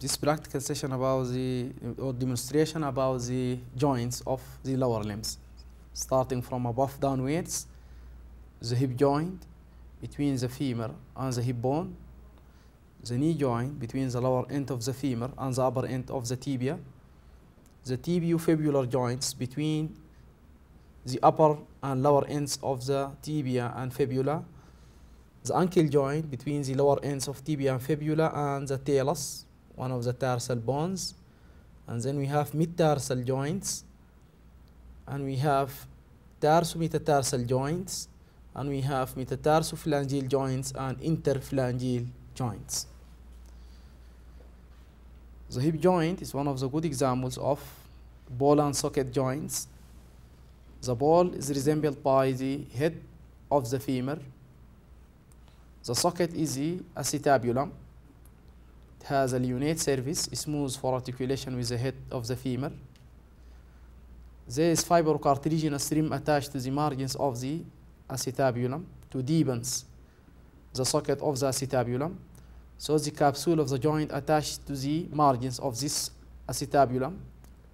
this practical session about the or demonstration about the joints of the lower limbs starting from above downwards the hip joint between the femur and the hip bone the knee joint between the lower end of the femur and the upper end of the tibia the tibiofibular joints between the upper and lower ends of the tibia and fibula the ankle joint between the lower ends of tibia and fibula and the talus one of the tarsal bones and then we have metatarsal joints and we have tarsometatarsal joints and we have metatarsophalangeal joints and interphalangeal joints. The hip joint is one of the good examples of ball and socket joints. The ball is resembled by the head of the femur. The socket is the acetabulum has a lunate surface, smooth for articulation with the head of the femur. There is fibrocartilaginous rim attached to the margins of the acetabulum to deepen the socket of the acetabulum. So the capsule of the joint attached to the margins of this acetabulum,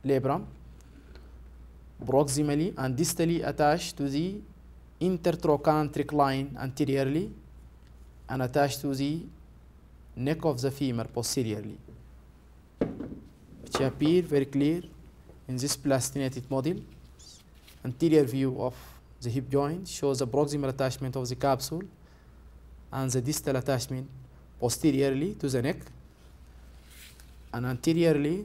labrum, proximally and distally attached to the intertrochanteric line anteriorly and attached to the neck of the femur posteriorly, which appear very clear in this plastinated model. Anterior view of the hip joint shows the proximal attachment of the capsule and the distal attachment posteriorly to the neck. And anteriorly,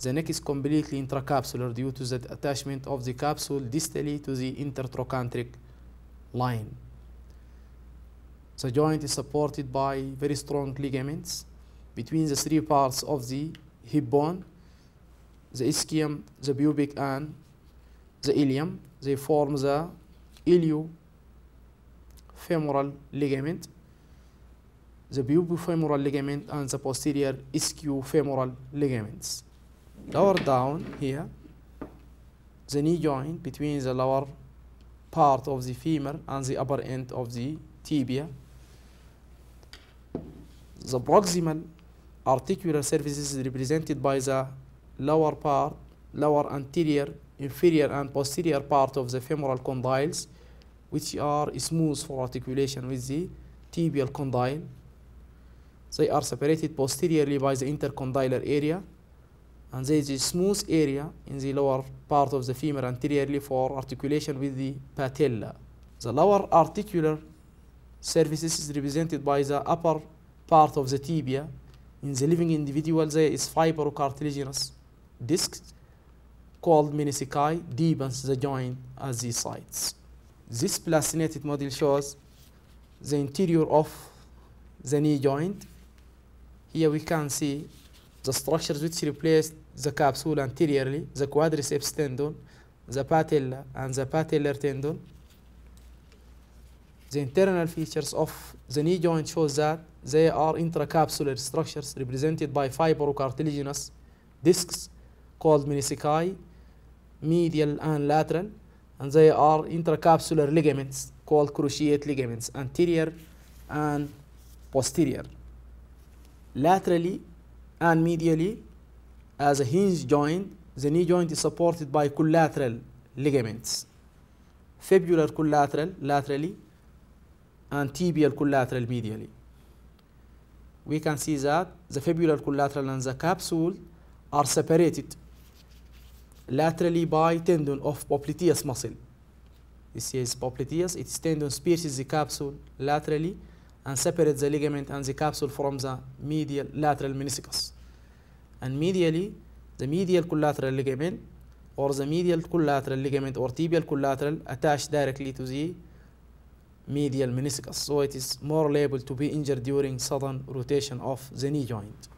the neck is completely intracapsular due to the attachment of the capsule distally to the intertrochanteric line. The joint is supported by very strong ligaments between the three parts of the hip bone, the ischium, the pubic, and the ilium. They form the iliofemoral ligament, the pubic-femoral ligament, and the posterior ischiofemoral ligaments. Lower down here, the knee joint between the lower part of the femur and the upper end of the tibia the proximal articular surfaces is represented by the lower part, lower anterior, inferior and posterior part of the femoral condyles, which are smooth for articulation with the tibial condyle. They are separated posteriorly by the intercondylar area, and there is a smooth area in the lower part of the femur anteriorly for articulation with the patella. The lower articular surfaces is represented by the upper part of the tibia in the living individual there is fibrocartilaginous discs called that deepens the joint at these sites. This plastinated model shows the interior of the knee joint. Here we can see the structures which replace the capsule anteriorly, the quadriceps tendon, the patella and the patellar tendon. The internal features of the knee joint shows that they are intracapsular structures represented by fibrocartilaginous discs called menisci, medial and lateral, and they are intracapsular ligaments called cruciate ligaments, anterior and posterior. Laterally and medially, as a hinge joint, the knee joint is supported by collateral ligaments. Fibular collateral laterally and tibial collateral medially. We can see that the fibular collateral and the capsule are separated laterally by tendon of popliteus muscle. This is popliteus, its tendon pierces the capsule laterally and separates the ligament and the capsule from the medial lateral meniscus. And medially, the medial collateral ligament or the medial collateral ligament or tibial collateral attached directly to the medial meniscus, so it is more liable to be injured during sudden rotation of the knee joint.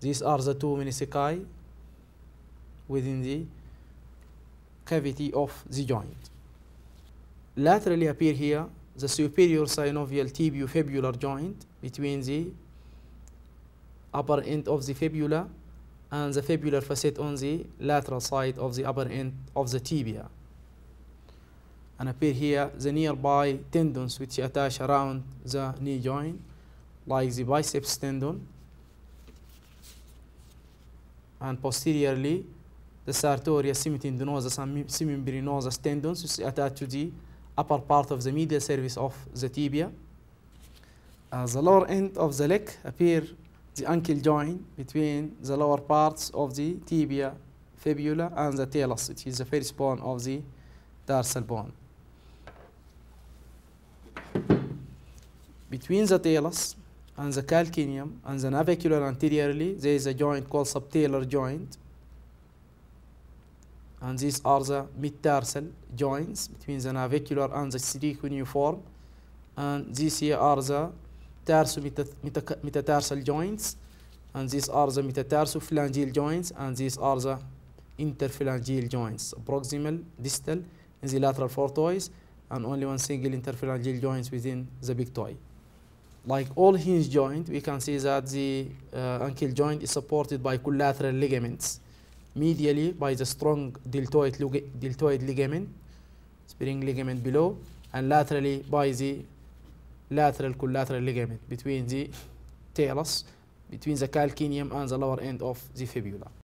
These are the two menisci within the cavity of the joint. Laterally appear here the superior synovial tibiofibular joint between the upper end of the fibula and the fibular facet on the lateral side of the upper end of the tibia and appear here the nearby tendons which attach around the knee joint like the biceps tendon and posteriorly the sartorius semitendinosus and semimembranosus tendons which attach to the upper part of the medial surface of the tibia. At uh, the lower end of the leg appear the ankle joint between the lower parts of the tibia, fibula and the talus which is the first bone of the dorsal bone. between the talus and the calcaneum and the navicular anteriorly, there is a joint called subtalar joint. And these are the metatarsal joints between the navicular and the cuneiform. And these here are the tarsometatarsal joints. And these are the metatarsophalangeal joints. And these are the interphalangeal joints, proximal, distal, and the lateral four toes, and only one single interphalangeal joint within the big toe like all hinge joint, we can see that the uh, ankle joint is supported by collateral ligaments, medially by the strong deltoid, deltoid ligament, spring ligament below, and laterally by the lateral collateral ligament between the talus, between the calcaneum and the lower end of the fibula.